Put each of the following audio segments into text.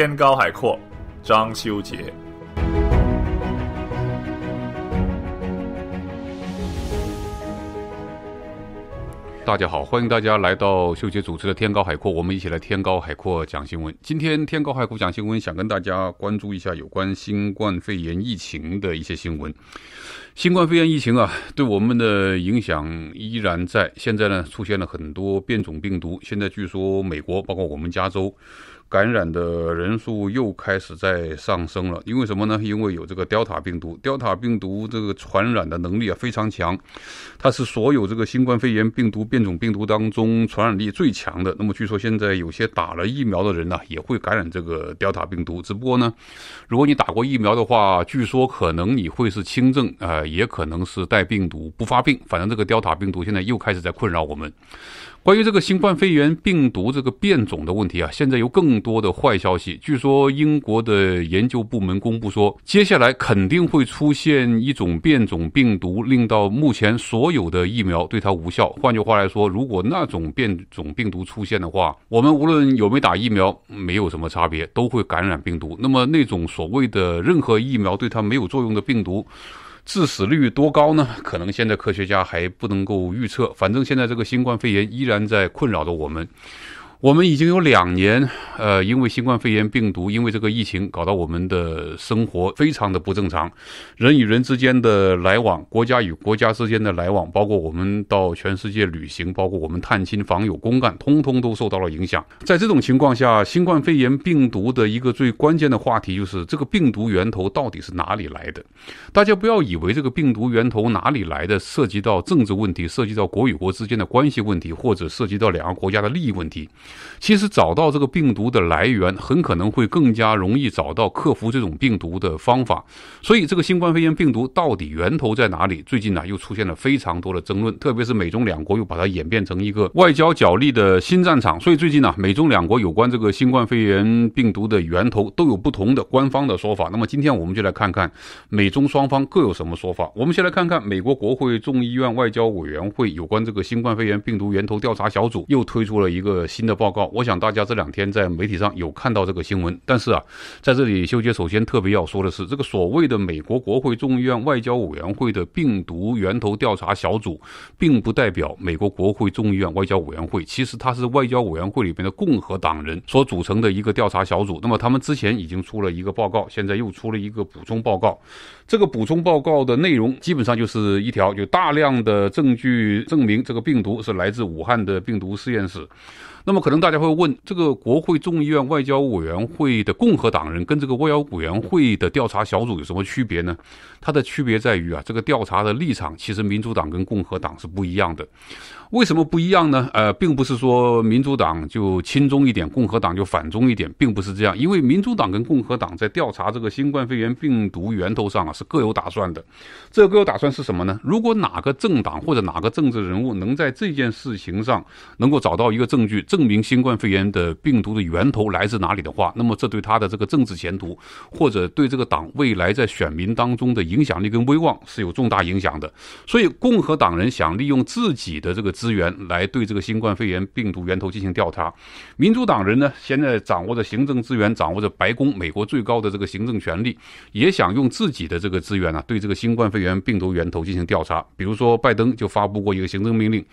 天高海阔，张修杰。大家好，欢迎大家来到秀杰主持的《天高海阔》，我们一起来《天高海阔》讲新闻。今天《天高海阔》讲新闻，想跟大家关注一下有关新冠肺炎疫情的一些新闻。新冠肺炎疫情啊，对我们的影响依然在。现在呢，出现了很多变种病毒。现在据说美国，包括我们加州。感染的人数又开始在上升了，因为什么呢？因为有这个 l t 塔病毒。l t 塔病毒这个传染的能力啊非常强，它是所有这个新冠肺炎病毒变种病毒当中传染力最强的。那么据说现在有些打了疫苗的人呢也会感染这个 l t 塔病毒，只不过呢，如果你打过疫苗的话，据说可能你会是轻症啊，也可能是带病毒不发病。反正这个 l t 塔病毒现在又开始在困扰我们。关于这个新冠肺炎病毒这个变种的问题啊，现在有更多的坏消息。据说英国的研究部门公布说，接下来肯定会出现一种变种病毒，令到目前所有的疫苗对它无效。换句话来说，如果那种变种病毒出现的话，我们无论有没有打疫苗，没有什么差别，都会感染病毒。那么那种所谓的任何疫苗对它没有作用的病毒。致死率多高呢？可能现在科学家还不能够预测。反正现在这个新冠肺炎依然在困扰着我们。我们已经有两年，呃，因为新冠肺炎病毒，因为这个疫情，搞到我们的生活非常的不正常，人与人之间的来往，国家与国家之间的来往，包括我们到全世界旅行，包括我们探亲访友、公干，通通都受到了影响。在这种情况下，新冠肺炎病毒的一个最关键的话题就是这个病毒源头到底是哪里来的？大家不要以为这个病毒源头哪里来的，涉及到政治问题，涉及到国与国之间的关系问题，或者涉及到两个国家的利益问题。其实找到这个病毒的来源，很可能会更加容易找到克服这种病毒的方法。所以，这个新冠肺炎病毒到底源头在哪里？最近呢，又出现了非常多的争论，特别是美中两国又把它演变成一个外交角力的新战场。所以，最近呢，美中两国有关这个新冠肺炎病毒的源头都有不同的官方的说法。那么，今天我们就来看看美中双方各有什么说法。我们先来看看美国国会众议院外交委员会有关这个新冠肺炎病毒源头调查小组又推出了一个新的。报告，我想大家这两天在媒体上有看到这个新闻，但是啊，在这里，修杰首先特别要说的是，这个所谓的美国国会众议院外交委员会的病毒源头调查小组，并不代表美国国会众议院外交委员会，其实它是外交委员会里面的共和党人所组成的一个调查小组。那么，他们之前已经出了一个报告，现在又出了一个补充报告。这个补充报告的内容基本上就是一条，就大量的证据证明这个病毒是来自武汉的病毒实验室。那么，可能大家会问，这个国会众议院外交委员会的共和党人跟这个外交委员会的调查小组有什么区别呢？它的区别在于啊，这个调查的立场其实民主党跟共和党是不一样的。为什么不一样呢？呃，并不是说民主党就亲中一点，共和党就反中一点，并不是这样。因为民主党跟共和党在调查这个新冠肺炎病毒源头上啊，是各有打算的。这个各有打算是什么呢？如果哪个政党或者哪个政治人物能在这件事情上能够找到一个证据，证明新冠肺炎的病毒的源头来自哪里的话，那么这对他的这个政治前途或者对这个党未来在选民当中的影响力跟威望是有重大影响的。所以共和党人想利用自己的这个。资源来对这个新冠肺炎病毒源头进行调查，民主党人呢，现在掌握着行政资源，掌握着白宫，美国最高的这个行政权力，也想用自己的这个资源呢，对这个新冠肺炎病毒源头进行调查。比如说，拜登就发布过一个行政命令，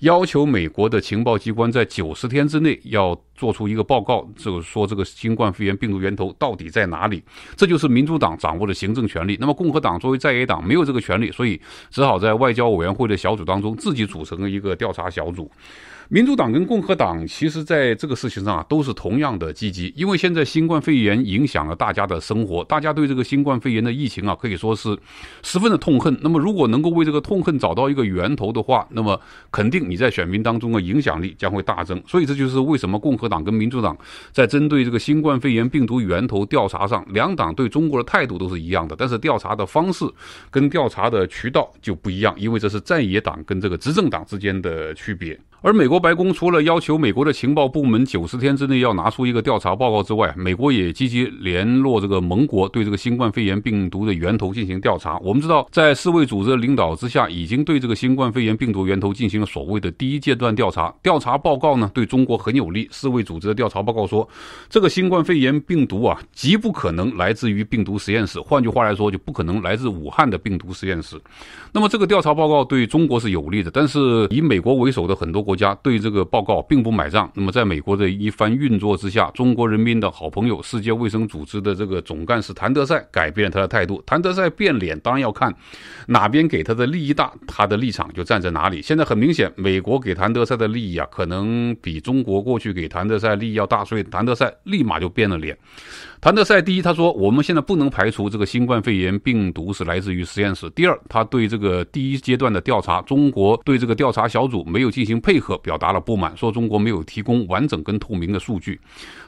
要求美国的情报机关在九十天之内要。做出一个报告，就是说这个新冠肺炎病毒源头到底在哪里？这就是民主党掌握的行政权力。那么共和党作为在野党没有这个权利，所以只好在外交委员会的小组当中自己组成了一个调查小组。民主党跟共和党其实在这个事情上啊都是同样的积极，因为现在新冠肺炎影响了大家的生活，大家对这个新冠肺炎的疫情啊可以说是十分的痛恨。那么如果能够为这个痛恨找到一个源头的话，那么肯定你在选民当中的影响力将会大增。所以这就是为什么共和党跟民主党在针对这个新冠肺炎病毒源头调查上，两党对中国的态度都是一样的，但是调查的方式跟调查的渠道就不一样，因为这是在野党跟这个执政党之间的区别。而美国白宫除了要求美国的情报部门九十天之内要拿出一个调查报告之外，美国也积极联络这个盟国，对这个新冠肺炎病毒的源头进行调查。我们知道，在世卫组织的领导之下，已经对这个新冠肺炎病毒源头进行了所谓的第一阶段调查。调查报告呢，对中国很有利。世卫组织的调查报告说，这个新冠肺炎病毒啊，极不可能来自于病毒实验室。换句话来说，就不可能来自武汉的病毒实验室。那么这个调查报告对中国是有利的，但是以美国为首的很多国。国家对这个报告并不买账。那么，在美国的一番运作之下，中国人民的好朋友、世界卫生组织的这个总干事谭德赛改变了他的态度。谭德赛变脸，当然要看哪边给他的利益大，他的立场就站在哪里。现在很明显，美国给谭德赛的利益啊，可能比中国过去给谭德赛利益要大，所以谭德赛立马就变了脸。谭德赛第一，他说我们现在不能排除这个新冠肺炎病毒是来自于实验室。第二，他对这个第一阶段的调查，中国对这个调查小组没有进行配合，表达了不满，说中国没有提供完整跟透明的数据。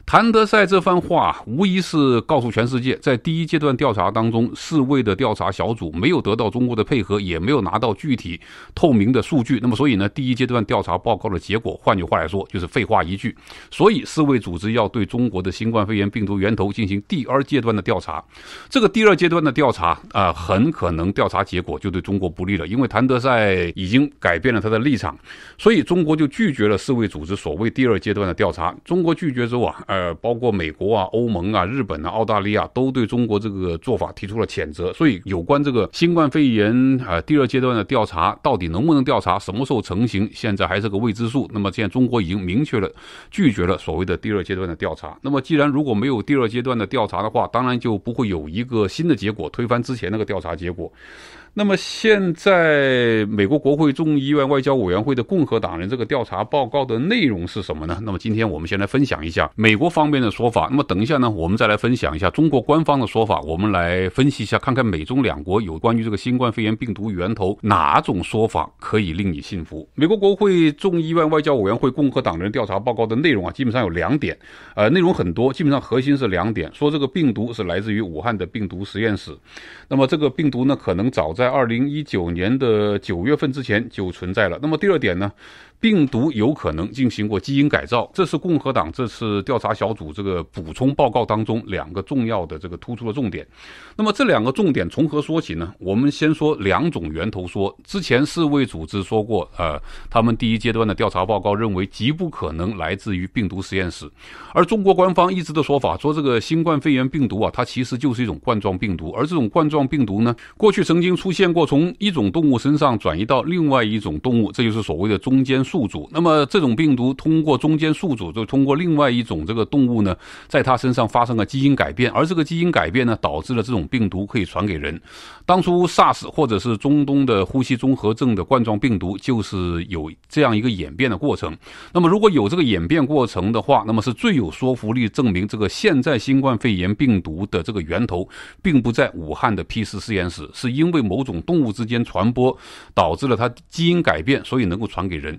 谭德赛这番话无疑是告诉全世界，在第一阶段调查当中，世卫的调查小组没有得到中国的配合，也没有拿到具体透明的数据。那么，所以呢，第一阶段调查报告的结果，换句话来说，就是废话一句。所以，世卫组织要对中国的新冠肺炎病毒源头进行第二阶段的调查，这个第二阶段的调查啊，很可能调查结果就对中国不利了，因为谭德赛已经改变了他的立场，所以中国就拒绝了世卫组织所谓第二阶段的调查。中国拒绝之后啊，呃，包括美国啊、欧盟啊、日本啊、澳大利亚都对中国这个做法提出了谴责。所以，有关这个新冠肺炎啊第二阶段的调查到底能不能调查、什么时候成型，现在还是个未知数。那么，现在中国已经明确了拒绝了所谓的第二阶段的调查。那么，既然如果没有第二阶段，的调查的话，当然就不会有一个新的结果推翻之前那个调查结果。那么现在，美国国会众议院外交委员会的共和党人这个调查报告的内容是什么呢？那么今天我们先来分享一下美国方面的说法。那么等一下呢，我们再来分享一下中国官方的说法。我们来分析一下，看看美中两国有关于这个新冠肺炎病毒源头哪种说法可以令你信服？美国国会众议院外交委员会共和党人调查报告的内容啊，基本上有两点，呃，内容很多，基本上核心是两点，说这个病毒是来自于武汉的病毒实验室。那么这个病毒呢，可能早在在二零一九年的九月份之前就存在了。那么第二点呢？病毒有可能进行过基因改造，这是共和党这次调查小组这个补充报告当中两个重要的这个突出的重点。那么这两个重点从何说起呢？我们先说两种源头说。之前世卫组织说过，呃，他们第一阶段的调查报告认为极不可能来自于病毒实验室，而中国官方一直的说法说，这个新冠肺炎病毒啊，它其实就是一种冠状病毒，而这种冠状病毒呢，过去曾经出现过从一种动物身上转移到另外一种动物，这就是所谓的中间。宿主，那么这种病毒通过中间宿主，就通过另外一种这个动物呢，在它身上发生了基因改变，而这个基因改变呢，导致了这种病毒可以传给人。当初 SARS 或者是中东的呼吸综合症的冠状病毒就是有这样一个演变的过程。那么如果有这个演变过程的话，那么是最有说服力证明这个现在新冠肺炎病毒的这个源头并不在武汉的 p 四实验室，是因为某种动物之间传播导致了它基因改变，所以能够传给人。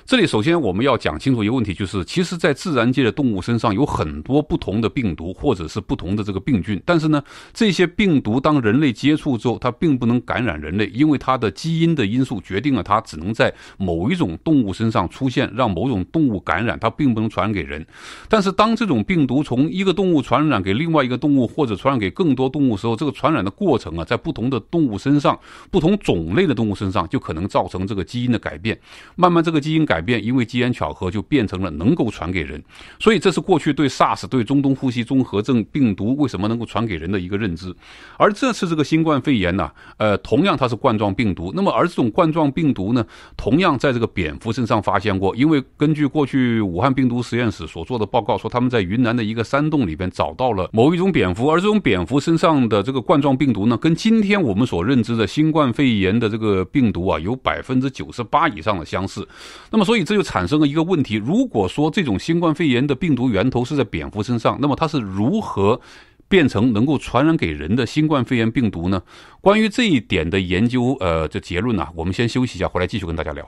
这里首先我们要讲清楚一个问题，就是其实，在自然界的动物身上有很多不同的病毒或者是不同的这个病菌，但是呢，这些病毒当人类接触之后，它并不能感染人类，因为它的基因的因素决定了它只能在某一种动物身上出现，让某种动物感染，它并不能传染给人。但是，当这种病毒从一个动物传染给另外一个动物，或者传染给更多动物时候，这个传染的过程啊，在不同的动物身上，不同种类的动物身上，就可能造成这个基因的改变，慢慢这个基因改。变，因为机缘巧合就变成了能够传给人，所以这是过去对 SARS、对中东呼吸综合症病毒为什么能够传给人的一个认知。而这次这个新冠肺炎呢，呃，同样它是冠状病毒。那么，而这种冠状病毒呢，同样在这个蝙蝠身上发现过。因为根据过去武汉病毒实验室所做的报告说，他们在云南的一个山洞里边找到了某一种蝙蝠，而这种蝙蝠身上的这个冠状病毒呢，跟今天我们所认知的新冠肺炎的这个病毒啊，有百分之九十八以上的相似。那么么，所以这就产生了一个问题：如果说这种新冠肺炎的病毒源头是在蝙蝠身上，那么它是如何变成能够传染给人的新冠肺炎病毒呢？关于这一点的研究，呃，这结论呢，我们先休息一下，回来继续跟大家聊。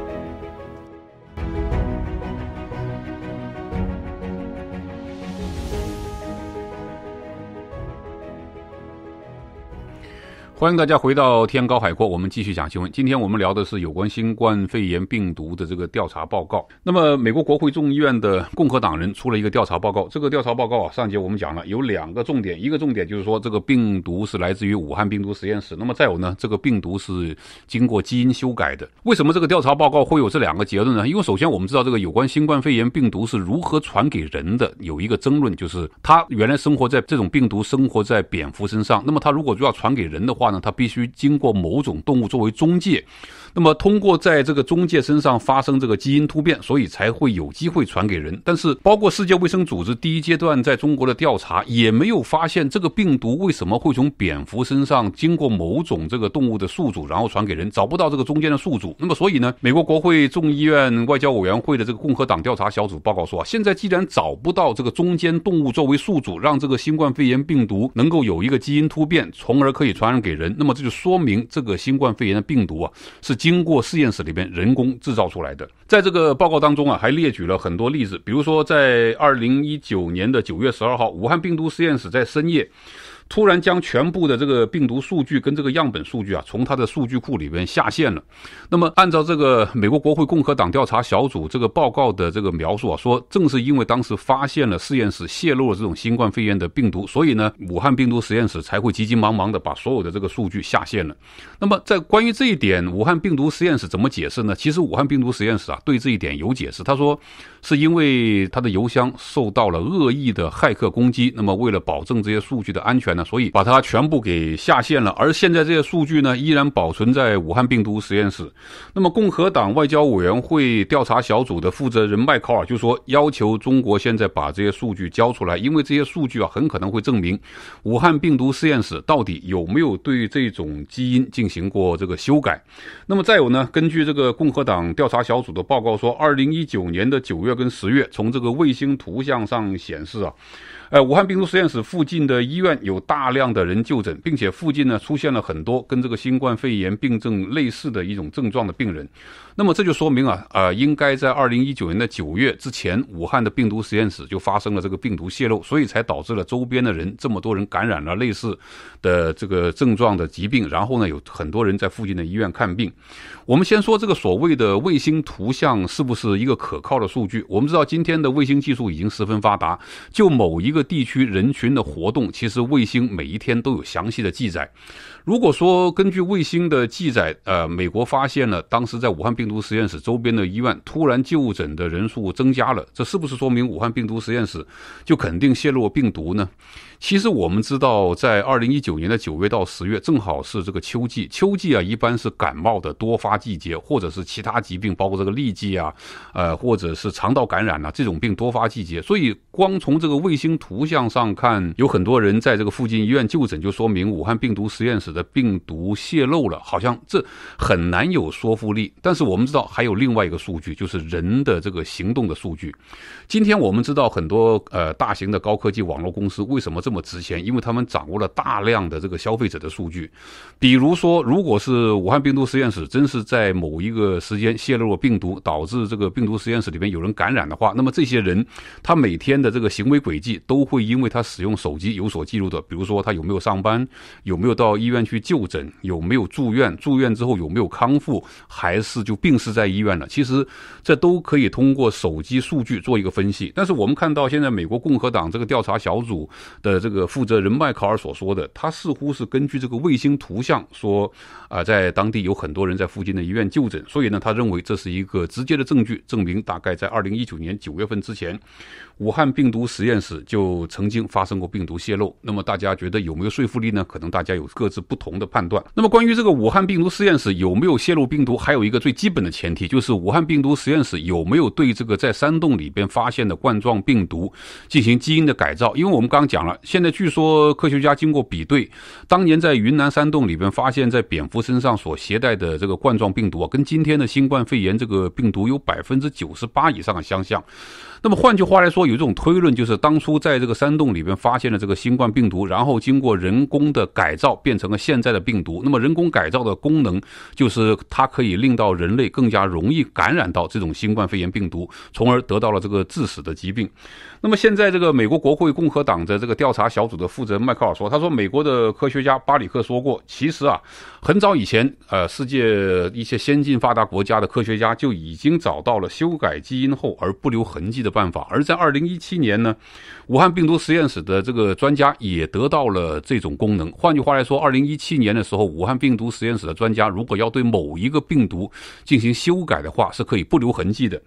欢迎大家回到天高海阔，我们继续讲新闻。今天我们聊的是有关新冠肺炎病毒的这个调查报告。那么，美国国会众议院的共和党人出了一个调查报告。这个调查报告啊，上节我们讲了有两个重点，一个重点就是说这个病毒是来自于武汉病毒实验室。那么再有呢，这个病毒是经过基因修改的。为什么这个调查报告会有这两个结论呢？因为首先我们知道这个有关新冠肺炎病毒是如何传给人的，有一个争论就是它原来生活在这种病毒生活在蝙蝠身上，那么它如果要传给人的话。那它必须经过某种动物作为中介。那么，通过在这个中介身上发生这个基因突变，所以才会有机会传给人。但是，包括世界卫生组织第一阶段在中国的调查，也没有发现这个病毒为什么会从蝙蝠身上经过某种这个动物的宿主，然后传给人，找不到这个中间的宿主。那么，所以呢，美国国会众议院外交委员会的这个共和党调查小组报告说，啊，现在既然找不到这个中间动物作为宿主，让这个新冠肺炎病毒能够有一个基因突变，从而可以传染给人，那么这就说明这个新冠肺炎的病毒啊是。经过实验室里边人工制造出来的，在这个报告当中啊，还列举了很多例子，比如说在二零一九年的九月十二号，武汉病毒实验室在深夜。突然将全部的这个病毒数据跟这个样本数据啊，从它的数据库里边下线了。那么，按照这个美国国会共和党调查小组这个报告的这个描述啊，说正是因为当时发现了实验室泄露了这种新冠肺炎的病毒，所以呢，武汉病毒实验室才会急急忙忙的把所有的这个数据下线了。那么，在关于这一点，武汉病毒实验室怎么解释呢？其实，武汉病毒实验室啊，对这一点有解释。他说，是因为他的邮箱受到了恶意的骇客攻击。那么，为了保证这些数据的安全呢？所以把它全部给下线了，而现在这些数据呢，依然保存在武汉病毒实验室。那么，共和党外交委员会调查小组的负责人麦考尔就说，要求中国现在把这些数据交出来，因为这些数据啊，很可能会证明武汉病毒实验室到底有没有对这种基因进行过这个修改。那么再有呢，根据这个共和党调查小组的报告说，二零一九年的九月跟十月，从这个卫星图像上显示啊。呃，武汉病毒实验室附近的医院有大量的人就诊，并且附近呢出现了很多跟这个新冠肺炎病症类似的一种症状的病人。那么这就说明啊，呃，应该在二零一九年的九月之前，武汉的病毒实验室就发生了这个病毒泄露，所以才导致了周边的人这么多人感染了类似的这个症状的疾病。然后呢，有很多人在附近的医院看病。我们先说这个所谓的卫星图像是不是一个可靠的数据？我们知道今天的卫星技术已经十分发达，就某一个。地区人群的活动，其实卫星每一天都有详细的记载。如果说根据卫星的记载，呃，美国发现了当时在武汉病毒实验室周边的医院突然就诊的人数增加了，这是不是说明武汉病毒实验室就肯定泄露病毒呢？其实我们知道，在二零一九年的九月到十月，正好是这个秋季。秋季啊，一般是感冒的多发季节，或者是其他疾病，包括这个痢疾啊，呃，或者是肠道感染呐，这种病多发季节。所以，光从这个卫星图像上看，有很多人在这个附近医院就诊，就说明武汉病毒实验室的病毒泄露了。好像这很难有说服力。但是我们知道，还有另外一个数据，就是人的这个行动的数据。今天我们知道，很多呃大型的高科技网络公司为什么这那么值钱，因为他们掌握了大量的这个消费者的数据。比如说，如果是武汉病毒实验室真是在某一个时间泄露了病毒，导致这个病毒实验室里面有人感染的话，那么这些人他每天的这个行为轨迹都会因为他使用手机有所记录的。比如说，他有没有上班，有没有到医院去就诊，有没有住院，住院之后有没有康复，还是就病逝在医院了。其实这都可以通过手机数据做一个分析。但是我们看到现在美国共和党这个调查小组的。这个负责人迈考尔所说的，他似乎是根据这个卫星图像说，啊，在当地有很多人在附近的医院就诊，所以呢，他认为这是一个直接的证据，证明大概在二零一九年九月份之前。武汉病毒实验室就曾经发生过病毒泄露，那么大家觉得有没有说服力呢？可能大家有各自不同的判断。那么关于这个武汉病毒实验室有没有泄露病毒，还有一个最基本的前提，就是武汉病毒实验室有没有对这个在山洞里边发现的冠状病毒进行基因的改造？因为我们刚刚讲了，现在据说科学家经过比对，当年在云南山洞里边发现，在蝙蝠身上所携带的这个冠状病毒啊，跟今天的新冠肺炎这个病毒有百分之九十八以上的相像。那么换句话来说，有一种推论，就是当初在这个山洞里边发现了这个新冠病毒，然后经过人工的改造，变成了现在的病毒。那么，人工改造的功能，就是它可以令到人类更加容易感染到这种新冠肺炎病毒，从而得到了这个致死的疾病。那么现在，这个美国国会共和党的这个调查小组的负责人迈克尔说：“他说，美国的科学家巴里克说过，其实啊，很早以前，呃，世界一些先进发达国家的科学家就已经找到了修改基因后而不留痕迹的办法。而在2017年呢，武汉病毒实验室的这个专家也得到了这种功能。换句话来说，2017年的时候，武汉病毒实验室的专家如果要对某一个病毒进行修改的话，是可以不留痕迹的。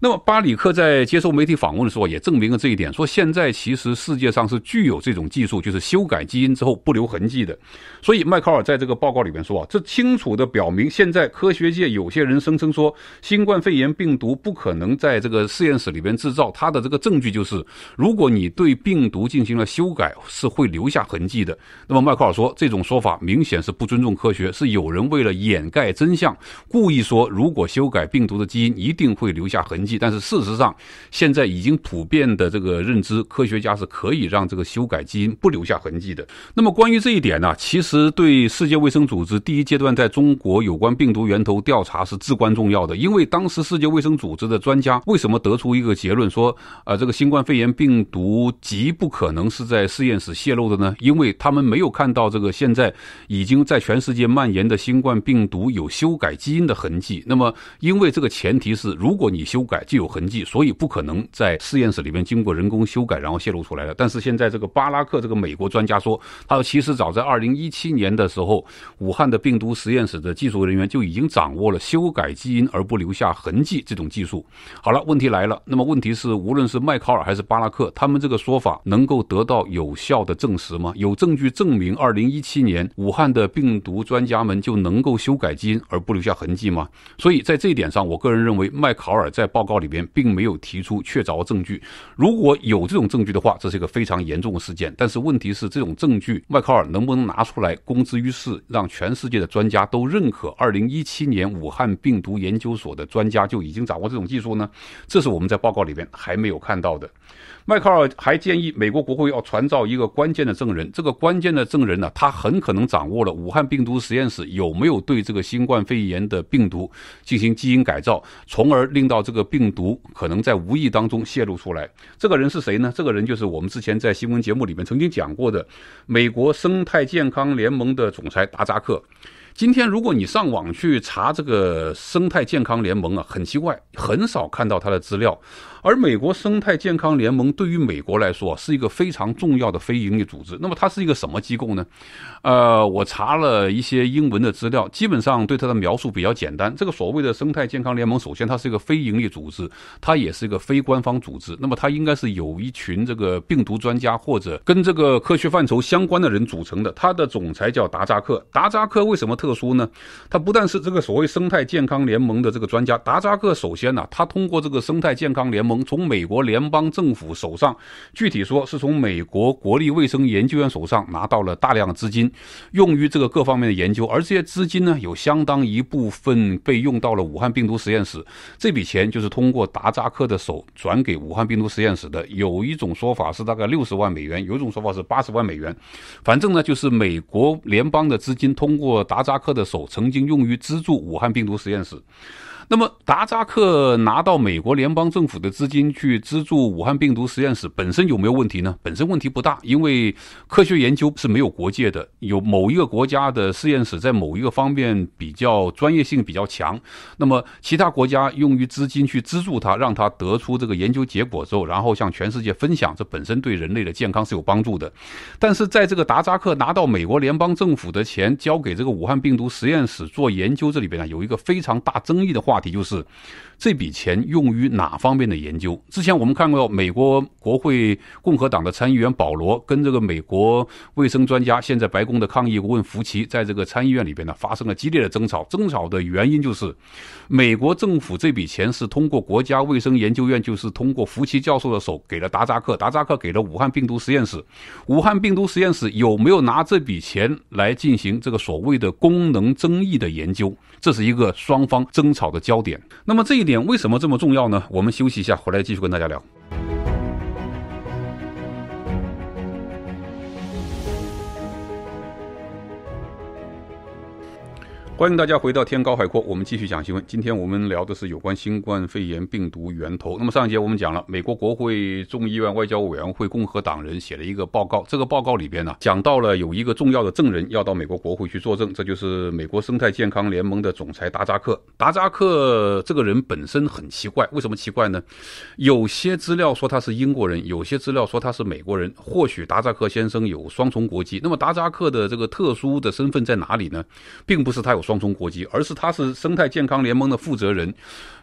那么巴里克在接受媒体访问的时候也证明了。”这一点说，现在其实世界上是具有这种技术，就是修改基因之后不留痕迹的。所以迈克尔在这个报告里面说啊，这清楚的表明，现在科学界有些人声称说，新冠肺炎病毒不可能在这个实验室里边制造，他的这个证据就是，如果你对病毒进行了修改，是会留下痕迹的。那么迈克尔说，这种说法明显是不尊重科学，是有人为了掩盖真相，故意说如果修改病毒的基因一定会留下痕迹，但是事实上现在已经普遍的。这个认知，科学家是可以让这个修改基因不留下痕迹的。那么关于这一点呢，其实对世界卫生组织第一阶段在中国有关病毒源头调查是至关重要的。因为当时世界卫生组织的专家为什么得出一个结论说，啊，这个新冠肺炎病毒极不可能是在实验室泄露的呢？因为他们没有看到这个现在已经在全世界蔓延的新冠病毒有修改基因的痕迹。那么因为这个前提是，如果你修改就有痕迹，所以不可能在实验室里面进。通过人工修改然后泄露出来的，但是现在这个巴拉克这个美国专家说，他说其实早在二零一七年的时候，武汉的病毒实验室的技术人员就已经掌握了修改基因而不留下痕迹这种技术。好了，问题来了，那么问题是，无论是迈考尔还是巴拉克，他们这个说法能够得到有效的证实吗？有证据证明二零一七年武汉的病毒专家们就能够修改基因而不留下痕迹吗？所以在这一点上，我个人认为迈考尔在报告里边并没有提出确凿证据。如如果有这种证据的话，这是一个非常严重的事件。但是问题是，这种证据迈克尔能不能拿出来公之于世，让全世界的专家都认可？二零一七年武汉病毒研究所的专家就已经掌握这种技术呢？这是我们在报告里边还没有看到的。迈克尔还建议美国国会要传召一个关键的证人。这个关键的证人呢，他很可能掌握了武汉病毒实验室有没有对这个新冠肺炎的病毒进行基因改造，从而令到这个病毒可能在无意当中泄露出来。这个人是谁呢？这个人就是我们之前在新闻节目里面曾经讲过的美国生态健康联盟的总裁达扎克。今天如果你上网去查这个生态健康联盟啊，很奇怪，很少看到他的资料。而美国生态健康联盟对于美国来说是一个非常重要的非营利组织。那么它是一个什么机构呢？呃，我查了一些英文的资料，基本上对它的描述比较简单。这个所谓的生态健康联盟，首先它是一个非营利组织，它也是一个非官方组织。那么它应该是有一群这个病毒专家或者跟这个科学范畴相关的人组成的。它的总裁叫达扎克。达扎克为什么特殊呢？他不但是这个所谓生态健康联盟的这个专家，达扎克首先呢，他通过这个生态健康联盟。从美国联邦政府手上，具体说是从美国国立卫生研究院手上拿到了大量资金，用于这个各方面的研究。而这些资金呢，有相当一部分被用到了武汉病毒实验室。这笔钱就是通过达扎克的手转给武汉病毒实验室的。有一种说法是大概六十万美元，有一种说法是八十万美元。反正呢，就是美国联邦的资金通过达扎克的手曾经用于资助武汉病毒实验室。那么，达扎克拿到美国联邦政府的资金去资助武汉病毒实验室本身有没有问题呢？本身问题不大，因为科学研究是没有国界的。有某一个国家的实验室在某一个方面比较专业性比较强，那么其他国家用于资金去资助他，让他得出这个研究结果之后，然后向全世界分享，这本身对人类的健康是有帮助的。但是在这个达扎克拿到美国联邦政府的钱，交给这个武汉病毒实验室做研究这里边呢，有一个非常大争议的话。话题就是。这笔钱用于哪方面的研究？之前我们看过美国国会共和党的参议员保罗跟这个美国卫生专家，现在白宫的抗议，问福奇在这个参议院里边呢发生了激烈的争吵。争吵的原因就是，美国政府这笔钱是通过国家卫生研究院，就是通过福奇教授的手给了达扎克，达扎克给了武汉病毒实验室。武汉病毒实验室有没有拿这笔钱来进行这个所谓的功能争议的研究，这是一个双方争吵的焦点。那么这一。点为什么这么重要呢？我们休息一下，回来继续跟大家聊。欢迎大家回到天高海阔，我们继续讲新闻。今天我们聊的是有关新冠肺炎病毒源头。那么上一节我们讲了，美国国会众议院外交委员会共和党人写了一个报告，这个报告里边呢，讲到了有一个重要的证人要到美国国会去作证，这就是美国生态健康联盟的总裁达扎克。达扎克这个人本身很奇怪，为什么奇怪呢？有些资料说他是英国人，有些资料说他是美国人，或许达扎克先生有双重国籍。那么达扎克的这个特殊的身份在哪里呢？并不是他有。双重国籍，而是他是生态健康联盟的负责人。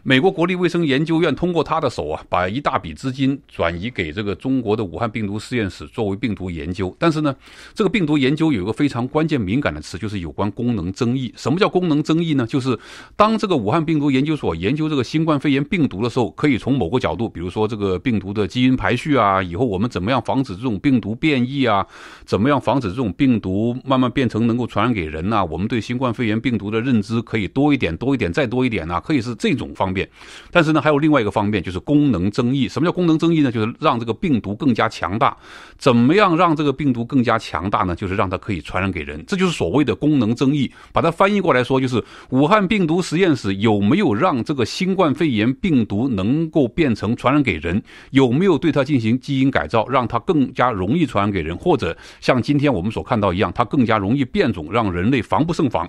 美国国立卫生研究院通过他的手啊，把一大笔资金转移给这个中国的武汉病毒实验室，作为病毒研究。但是呢，这个病毒研究有一个非常关键、敏感的词，就是有关功能争议。什么叫功能争议呢？就是当这个武汉病毒研究所研究这个新冠肺炎病毒的时候，可以从某个角度，比如说这个病毒的基因排序啊，以后我们怎么样防止这种病毒变异啊，怎么样防止这种病毒慢慢变成能够传染给人啊？我们对新冠肺炎病 病毒的认知可以多一点，多一点，再多一点呢？可以是这种方便，但是呢，还有另外一个方面，就是功能增益。什么叫功能增益呢？就是让这个病毒更加强大。怎么样让这个病毒更加强大呢？就是让它可以传染给人，这就是所谓的功能增益。把它翻译过来说，就是武汉病毒实验室有没有让这个新冠肺炎病毒能够变成传染给人？有没有对它进行基因改造，让它更加容易传染给人？或者像今天我们所看到一样，它更加容易变种，让人类防不胜防？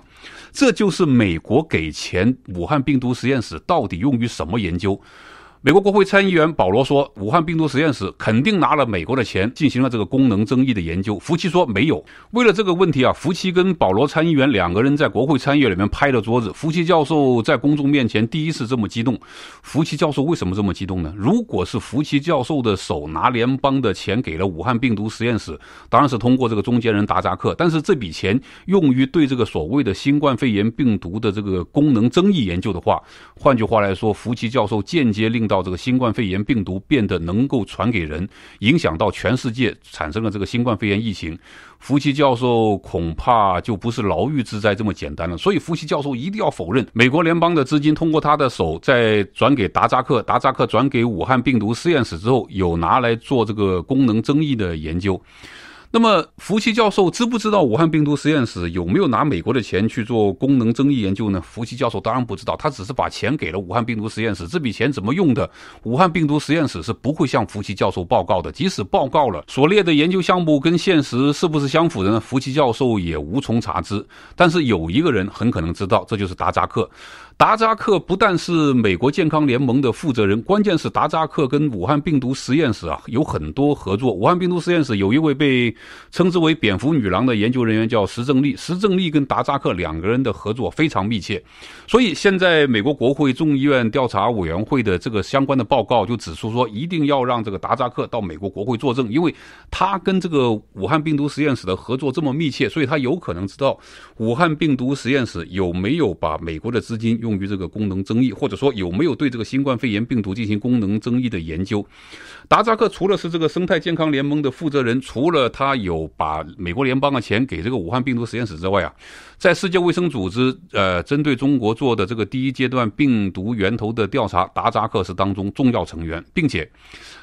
这就是美国给钱武汉病毒实验室到底用于什么研究？美国国会参议员保罗说：“武汉病毒实验室肯定拿了美国的钱，进行了这个功能争议的研究。”福奇说：“没有。”为了这个问题啊，福奇跟保罗参议员两个人在国会参议院里面拍了桌子。福奇教授在公众面前第一次这么激动。福奇教授为什么这么激动呢？如果是福奇教授的手拿联邦的钱给了武汉病毒实验室，当然是通过这个中间人达扎克，但是这笔钱用于对这个所谓的新冠肺炎病毒的这个功能争议研究的话，换句话来说，福奇教授间接令。到这个新冠肺炎病毒变得能够传给人，影响到全世界，产生了这个新冠肺炎疫情，福奇教授恐怕就不是牢狱之灾这么简单了。所以福奇教授一定要否认，美国联邦的资金通过他的手在转给达扎克，达扎克转给武汉病毒实验室之后，有拿来做这个功能争议的研究。那么，福奇教授知不知道武汉病毒实验室有没有拿美国的钱去做功能争议研究呢？福奇教授当然不知道，他只是把钱给了武汉病毒实验室，这笔钱怎么用的，武汉病毒实验室是不会向福奇教授报告的。即使报告了，所列的研究项目跟现实是不是相符的，呢？福奇教授也无从查知。但是有一个人很可能知道，这就是达扎克。达扎克不但是美国健康联盟的负责人，关键是达扎克跟武汉病毒实验室啊有很多合作。武汉病毒实验室有一位被称之为“蝙蝠女郎”的研究人员叫石正丽，石正丽跟达扎克两个人的合作非常密切。所以现在美国国会众议院调查委员会的这个相关的报告就指出说，一定要让这个达扎克到美国国会作证，因为他跟这个武汉病毒实验室的合作这么密切，所以他有可能知道武汉病毒实验室有没有把美国的资金用。用于这个功能争议，或者说有没有对这个新冠肺炎病毒进行功能争议的研究？达扎克除了是这个生态健康联盟的负责人，除了他有把美国联邦的钱给这个武汉病毒实验室之外啊。在世界卫生组织，呃，针对中国做的这个第一阶段病毒源头的调查，达扎克是当中重要成员，并且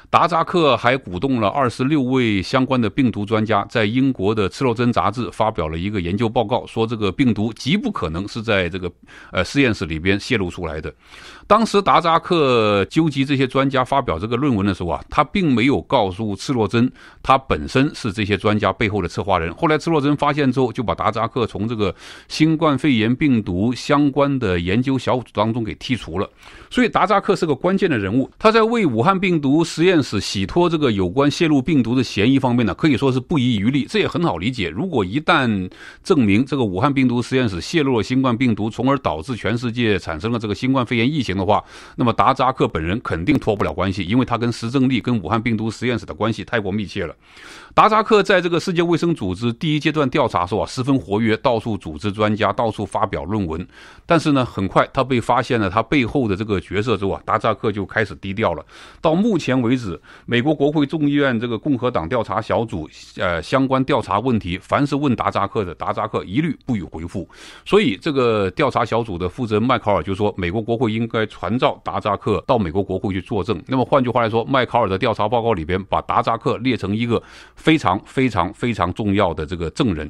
达扎克还鼓动了二十六位相关的病毒专家，在英国的《赤裸针》杂志发表了一个研究报告，说这个病毒极不可能是在这个呃实验室里边泄露出来的。当时达扎克纠集这些专家发表这个论文的时候啊，他并没有告诉赤裸针，他本身是这些专家背后的策划人。后来赤裸针发现之后，就把达扎克从这个新冠肺炎病毒相关的研究小组当中给剔除了，所以达扎克是个关键的人物。他在为武汉病毒实验室洗脱这个有关泄露病毒的嫌疑方面呢，可以说是不遗余力。这也很好理解。如果一旦证明这个武汉病毒实验室泄露了新冠病毒，从而导致全世界产生了这个新冠肺炎疫情的话，那么达扎克本人肯定脱不了关系，因为他跟石正丽、跟武汉病毒实验室的关系太过密切了。达扎克在这个世界卫生组织第一阶段调查候啊，十分活跃，到处组织专家，到处发表论文。但是呢，很快他被发现了他背后的这个角色之后啊，达扎克就开始低调了。到目前为止，美国国会众议院这个共和党调查小组，呃，相关调查问题，凡是问达扎克的，达扎克一律不予回复。所以，这个调查小组的负责人迈考尔就说，美国国会应该传召达扎克到美国国会去作证。那么，换句话来说，迈考尔的调查报告里边把达扎克列成一个。非常非常非常重要的这个证人。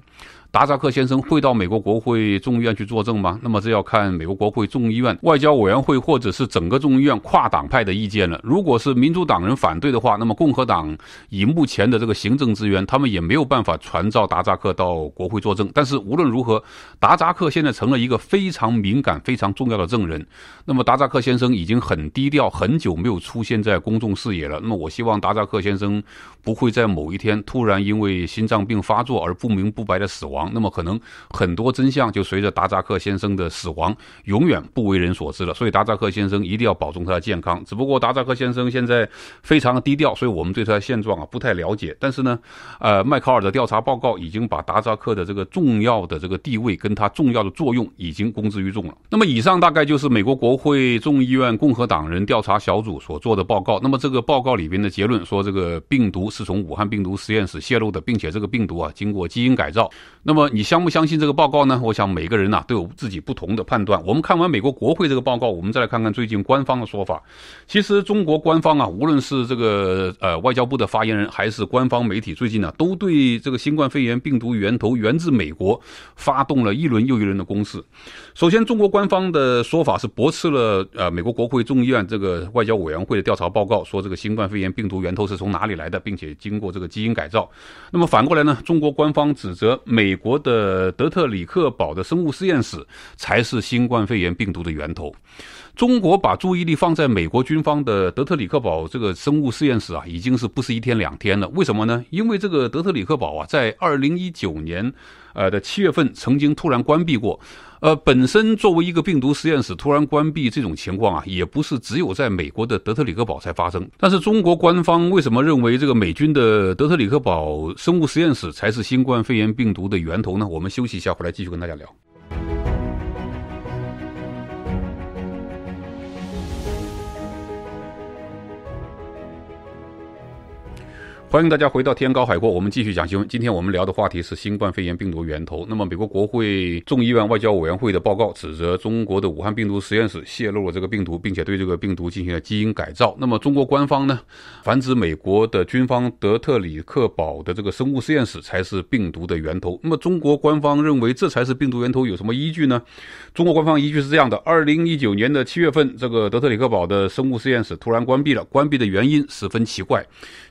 达扎克先生会到美国国会众议院去作证吗？那么这要看美国国会众议院外交委员会或者是整个众议院跨党派的意见了。如果是民主党人反对的话，那么共和党以目前的这个行政资源，他们也没有办法传召达扎克到国会作证。但是无论如何，达扎克现在成了一个非常敏感、非常重要的证人。那么达扎克先生已经很低调，很久没有出现在公众视野了。那么我希望达扎克先生不会在某一天突然因为心脏病发作而不明不白的死亡。那么可能很多真相就随着达扎克先生的死亡永远不为人所知了。所以达扎克先生一定要保重他的健康。只不过达扎克先生现在非常低调，所以我们对他的现状啊不太了解。但是呢，呃，迈克尔的调查报告已经把达扎克的这个重要的这个地位跟他重要的作用已经公之于众了。那么以上大概就是美国国会众议院共和党人调查小组所做的报告。那么这个报告里边的结论说，这个病毒是从武汉病毒实验室泄露的，并且这个病毒啊经过基因改造。那么你相不相信这个报告呢？我想每个人啊都有自己不同的判断。我们看完美国国会这个报告，我们再来看看最近官方的说法。其实中国官方啊，无论是这个呃外交部的发言人，还是官方媒体，最近呢都对这个新冠肺炎病毒源头源自美国，发动了一轮又一轮的攻势。首先，中国官方的说法是驳斥了呃美国国会众议院这个外交委员会的调查报告，说这个新冠肺炎病毒源头是从哪里来的，并且经过这个基因改造。那么反过来呢，中国官方指责美。国的德特里克堡的生物实验室才是新冠肺炎病毒的源头。中国把注意力放在美国军方的德特里克堡这个生物实验室啊，已经是不是一天两天了？为什么呢？因为这个德特里克堡啊，在二零一九年，呃的七月份曾经突然关闭过。呃，本身作为一个病毒实验室突然关闭这种情况啊，也不是只有在美国的德特里克堡才发生。但是中国官方为什么认为这个美军的德特里克堡生物实验室才是新冠肺炎病毒的源头呢？我们休息一下，回来继续跟大家聊。欢迎大家回到天高海阔，我们继续讲新闻。今天我们聊的话题是新冠肺炎病毒源头。那么，美国国会众议院外交委员会的报告指责中国的武汉病毒实验室泄露了这个病毒，并且对这个病毒进行了基因改造。那么，中国官方呢，反指美国的军方德特里克堡的这个生物实验室才是病毒的源头。那么，中国官方认为这才是病毒源头，有什么依据呢？中国官方依据是这样的：二零一九年的七月份，这个德特里克堡的生物实验室突然关闭了，关闭的原因十分奇怪。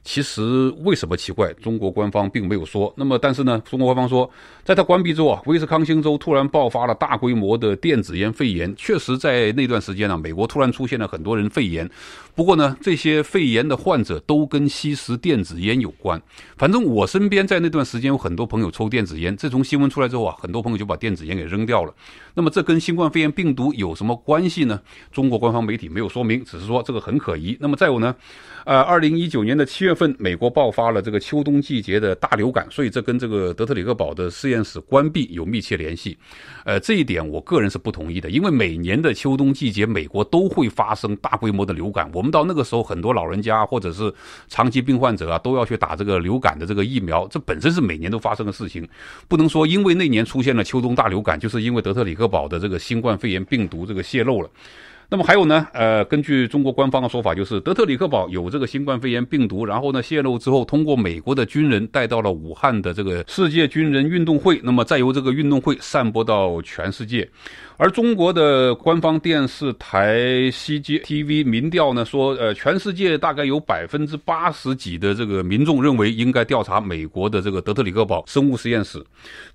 其实。为什么奇怪？中国官方并没有说。那么，但是呢，中国官方说，在它关闭之后啊，威斯康星州突然爆发了大规模的电子烟肺炎。确实，在那段时间啊，美国突然出现了很多人肺炎。不过呢，这些肺炎的患者都跟吸食电子烟有关。反正我身边在那段时间有很多朋友抽电子烟，自从新闻出来之后啊，很多朋友就把电子烟给扔掉了。那么这跟新冠肺炎病毒有什么关系呢？中国官方媒体没有说明，只是说这个很可疑。那么再有呢，呃，二零一九年的七月份，美国爆发了这个秋冬季节的大流感，所以这跟这个德特里克堡的实验室关闭有密切联系。呃，这一点我个人是不同意的，因为每年的秋冬季节，美国都会发生大规模的流感。我我们到那个时候，很多老人家或者是长期病患者啊，都要去打这个流感的这个疫苗，这本身是每年都发生的事情，不能说因为那年出现了秋冬大流感，就是因为德特里克堡的这个新冠肺炎病毒这个泄露了。那么还有呢，呃，根据中国官方的说法，就是德特里克堡有这个新冠肺炎病毒，然后呢泄露之后，通过美国的军人带到了武汉的这个世界军人运动会，那么再由这个运动会散播到全世界。而中国的官方电视台 CGTV 民调呢说，呃，全世界大概有百分之八十几的这个民众认为应该调查美国的这个德特里克堡生物实验室。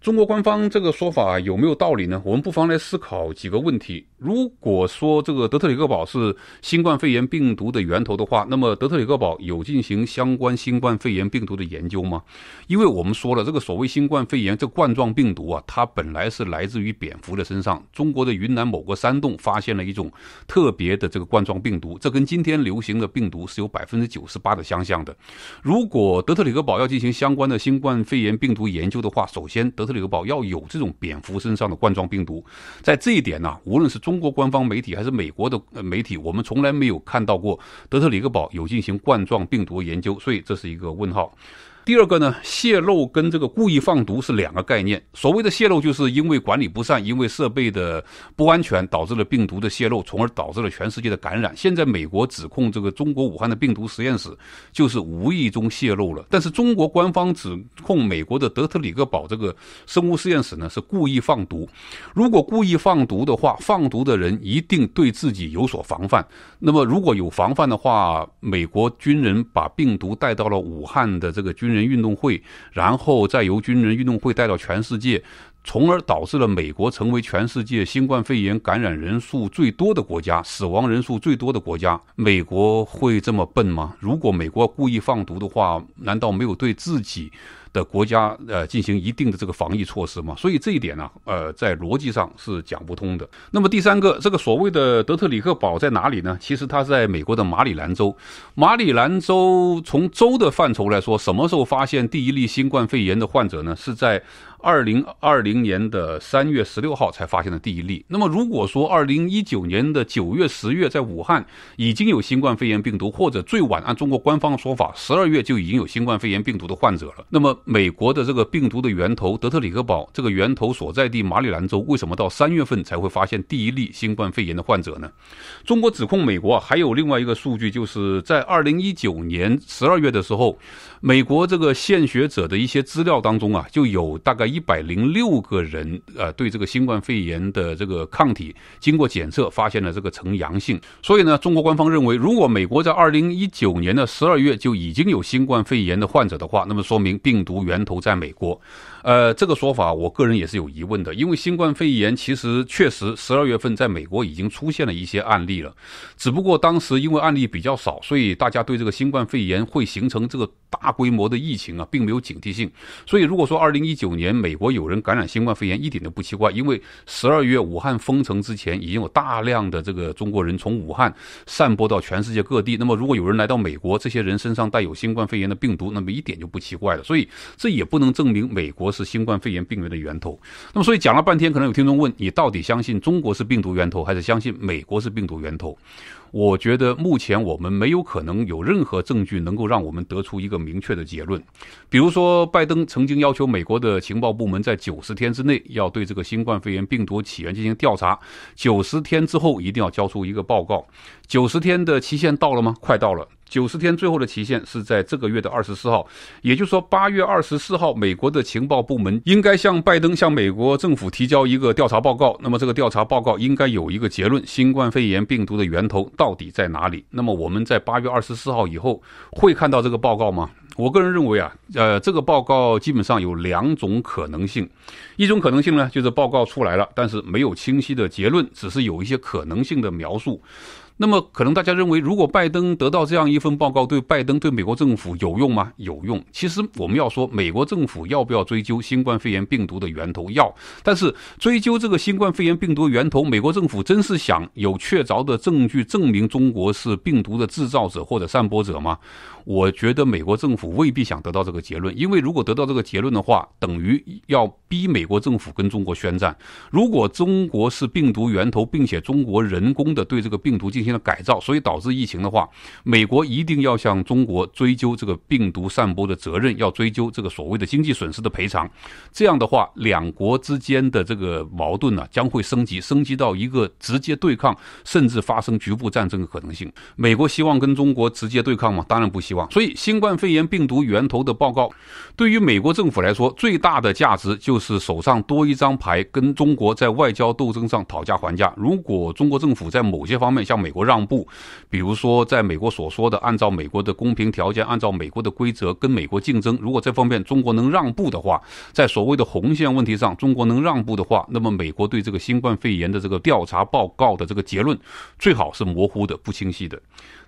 中国官方这个说法有没有道理呢？我们不妨来思考几个问题。如果说这个德特里克堡是新冠肺炎病毒的源头的话，那么德特里克堡有进行相关新冠肺炎病毒的研究吗？因为我们说了，这个所谓新冠肺炎这冠状病毒啊，它本来是来自于蝙蝠的身上。中中国的云南某个山洞发现了一种特别的这个冠状病毒，这跟今天流行的病毒是有百分之九十八的相像的。如果德特里克堡要进行相关的新冠肺炎病毒研究的话，首先德特里克堡要有这种蝙蝠身上的冠状病毒，在这一点呢，无论是中国官方媒体还是美国的媒体，我们从来没有看到过德特里克堡有进行冠状病毒研究，所以这是一个问号。第二个呢，泄露跟这个故意放毒是两个概念。所谓的泄露，就是因为管理不善，因为设备的不安全，导致了病毒的泄露，从而导致了全世界的感染。现在美国指控这个中国武汉的病毒实验室就是无意中泄露了，但是中国官方指控美国的德特里克堡这个生物实验室呢是故意放毒。如果故意放毒的话，放毒的人一定对自己有所防范。那么如果有防范的话，美国军人把病毒带到了武汉的这个军人。运动会，然后再由军人运动会带到全世界，从而导致了美国成为全世界新冠肺炎感染人数最多的国家，死亡人数最多的国家。美国会这么笨吗？如果美国故意放毒的话，难道没有对自己？的国家，呃，进行一定的这个防疫措施嘛，所以这一点呢，呃，在逻辑上是讲不通的。那么第三个，这个所谓的德特里克堡在哪里呢？其实它在美国的马里兰州。马里兰州从州的范畴来说，什么时候发现第一例新冠肺炎的患者呢？是在二零二零年的三月十六号才发现的第一例。那么如果说二零一九年的九月、十月在武汉已经有新冠肺炎病毒，或者最晚按中国官方说法，十二月就已经有新冠肺炎病毒的患者了，那么美国的这个病毒的源头德特里克堡这个源头所在地马里兰州为什么到三月份才会发现第一例新冠肺炎的患者呢？中国指控美国还有另外一个数据，就是在二零一九年十二月的时候，美国这个献血者的一些资料当中啊，就有大概一百零六个人啊对这个新冠肺炎的这个抗体经过检测发现了这个呈阳性。所以呢，中国官方认为，如果美国在二零一九年的十二月就已经有新冠肺炎的患者的话，那么说明病毒。毒源头在美国。呃，这个说法我个人也是有疑问的，因为新冠肺炎其实确实十二月份在美国已经出现了一些案例了，只不过当时因为案例比较少，所以大家对这个新冠肺炎会形成这个大规模的疫情啊，并没有警惕性。所以如果说二零一九年美国有人感染新冠肺炎，一点都不奇怪，因为十二月武汉封城之前已经有大量的这个中国人从武汉散播到全世界各地。那么如果有人来到美国，这些人身上带有新冠肺炎的病毒，那么一点就不奇怪了。所以这也不能证明美国。是新冠肺炎病源的源头。那么，所以讲了半天，可能有听众问：你到底相信中国是病毒源头，还是相信美国是病毒源头？我觉得目前我们没有可能有任何证据能够让我们得出一个明确的结论。比如说，拜登曾经要求美国的情报部门在九十天之内要对这个新冠肺炎病毒起源进行调查，九十天之后一定要交出一个报告。九十天的期限到了吗？快到了。九十天最后的期限是在这个月的二十四号，也就是说八月二十四号，美国的情报部门应该向拜登、向美国政府提交一个调查报告。那么这个调查报告应该有一个结论：新冠肺炎病毒的源头到底在哪里？那么我们在八月二十四号以后会看到这个报告吗？我个人认为啊，呃，这个报告基本上有两种可能性，一种可能性呢就是报告出来了，但是没有清晰的结论，只是有一些可能性的描述。那么，可能大家认为，如果拜登得到这样一份报告，对拜登、对美国政府有用吗？有用。其实，我们要说，美国政府要不要追究新冠肺炎病毒的源头？要。但是，追究这个新冠肺炎病毒源头，美国政府真是想有确凿的证据证明中国是病毒的制造者或者散播者吗？我觉得美国政府未必想得到这个结论，因为如果得到这个结论的话，等于要逼美国政府跟中国宣战。如果中国是病毒源头，并且中国人工的对这个病毒进行了改造，所以导致疫情的话，美国一定要向中国追究这个病毒散播的责任，要追究这个所谓的经济损失的赔偿。这样的话，两国之间的这个矛盾呢，将会升级，升级到一个直接对抗，甚至发生局部战争的可能性。美国希望跟中国直接对抗吗？当然不行。希望，所以新冠肺炎病毒源头的报告，对于美国政府来说，最大的价值就是手上多一张牌，跟中国在外交斗争上讨价还价。如果中国政府在某些方面向美国让步，比如说在美国所说的按照美国的公平条件、按照美国的规则跟美国竞争，如果这方面中国能让步的话，在所谓的红线问题上，中国能让步的话，那么美国对这个新冠肺炎的这个调查报告的这个结论，最好是模糊的、不清晰的。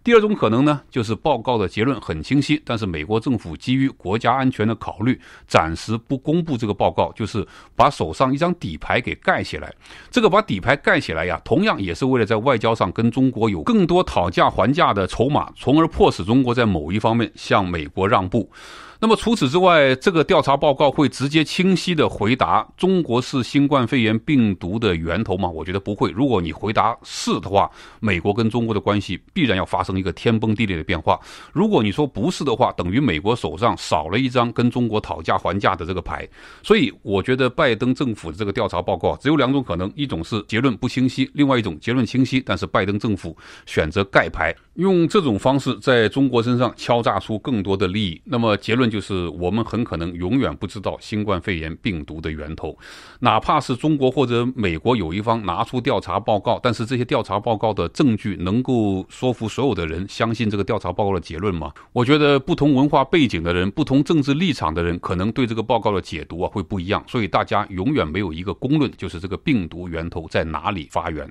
第二种可能呢，就是报告的结论很清晰，但是美国政府基于国家安全的考虑，暂时不公布这个报告，就是把手上一张底牌给盖起来。这个把底牌盖起来呀，同样也是为了在外交上跟中国有更多讨价还价的筹码，从而迫使中国在某一方面向美国让步。那么除此之外，这个调查报告会直接清晰的回答中国是新冠肺炎病毒的源头吗？我觉得不会。如果你回答是的话，美国跟中国的关系必然要发生一个天崩地裂的变化。如果你说不是的话，等于美国手上少了一张跟中国讨价还价的这个牌。所以，我觉得拜登政府的这个调查报告只有两种可能：一种是结论不清晰，另外一种结论清晰，但是拜登政府选择盖牌。用这种方式在中国身上敲诈出更多的利益，那么结论就是，我们很可能永远不知道新冠肺炎病毒的源头。哪怕是中国或者美国有一方拿出调查报告，但是这些调查报告的证据能够说服所有的人相信这个调查报告的结论吗？我觉得不同文化背景的人、不同政治立场的人，可能对这个报告的解读啊会不一样。所以大家永远没有一个公论，就是这个病毒源头在哪里发源